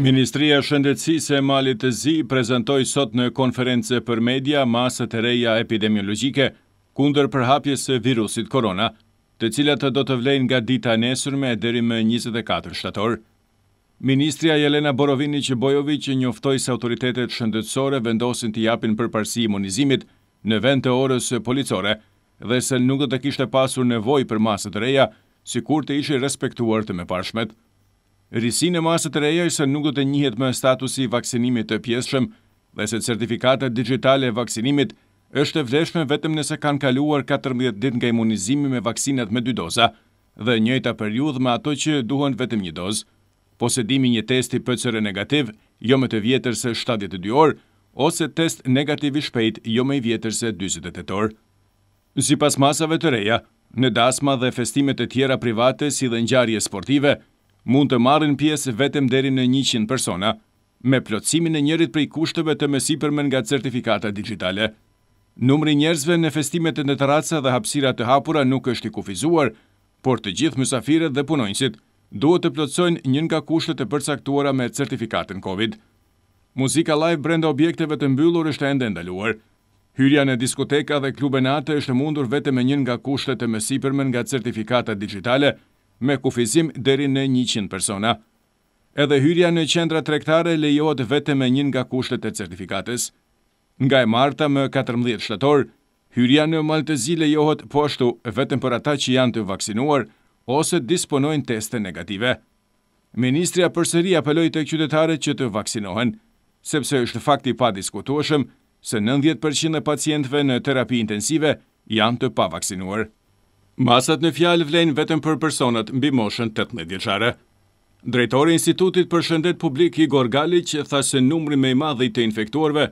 Ministria e Shëndetësisë e Malit të Zi prezantoi sot në konferencë për media masat e reja epidemiologjike kundër përhapjes së virusit korona, të cilat do të vlejnë nga dita nesërme e deri më 24 shtator. Ministria Jelena Borovini që bojovi që se autoritetet shëndetësore vendosin të japin përparësi imunizimit në vend të orës policore dhe se nuk do të kishtë pasur nevoj për masat e reja si kur të ishi respektuar të me parshmet. Rrisin e masët reja i se nuk do të njëhet me statusi vaksinimit të pjeshëm dhe se certifikata digitale e vaksinimit është e vleshme vetëm nëse kanë kaluar 14 dit nga imunizimi me vaksinat me dy doza dhe njëjta periud me ato që duhen vetëm një dozë. Posedimi një testi PCR negativ, jo me të vjetër se 72 orë, ose test negativ i shpejt, jo me i vjetër se 28 orë. Si pas masave të reja, në dasma dhe festimet e tjera private si dhe njarje sportive, mund të marrin pjesë vetëm deri në 100 persona, me plotësimin e njërit prej kushtëve të mësipërmën nga certifikata digitale. Numri njerëzve në festimet e në të ratësa dhe hapsira të hapura nuk është i kufizuar, por të gjithë mësafiret dhe punojnësit duhet të plotësojnë njën nga kushtët e përsaktuara me certifikatën COVID. Muzika live brenda objekteve të mbyllur është e ndendaluar. Hyrja në diskoteka dhe klube natë është mundur vete me njën nga kushtet e mësipërmën nga certifikata digitale, me kufizim deri në 100 persona. Edhe hyrja në qendra trektare lejohet vetëm me njën nga kushtet e certifikates. Nga e marta më 14 shtator, hyrja në Maltezi lejohet poshtu vetëm për ata që janë të vaksinuar ose disponojnë teste negative. Ministria përsëri apeloj të qytetare që të vaksinohen, sepse është fakti pa diskutuashëm se 90% e pacientve në terapi intensive janë të pavaksinuar. vaksinuar. Masat në fjalë vlenë vetëm për personat mbi moshën 18 vjeçare. Drejtori Institutit për Shëndet Publik Igor Galiq tha se numri më i madh i të infektuarve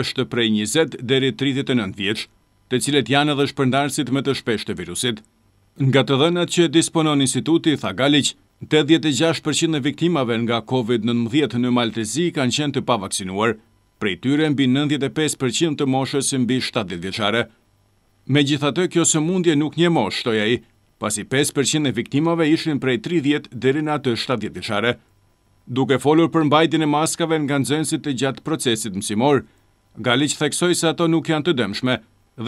është prej 20 deri 39 vjeç, të cilët janë edhe shpërndarësit më të shpeshtë të virusit. Nga të dhënat që disponon instituti, tha Galiq, 86% e viktimave nga COVID-19 në Maltezi kanë qenë të pavaksinuar, prej tyre mbi 95% të moshës mbi 70 vjeçare. Me gjitha të kjo së mundje nuk një mosh, shtoj i, pasi 5% e viktimave ishin prej 30 në atë 70 vjeqare. Duke folur për mbajtjen e maskave nga nxënësit të gjatë procesit mësimor, Galiq theksoj se ato nuk janë të dëmshme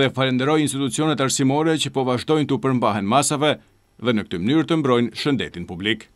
dhe falenderoj institucionet arsimore që po vazhdojnë të përmbahen masave dhe në këtë mënyrë të mbrojnë shëndetin publikë.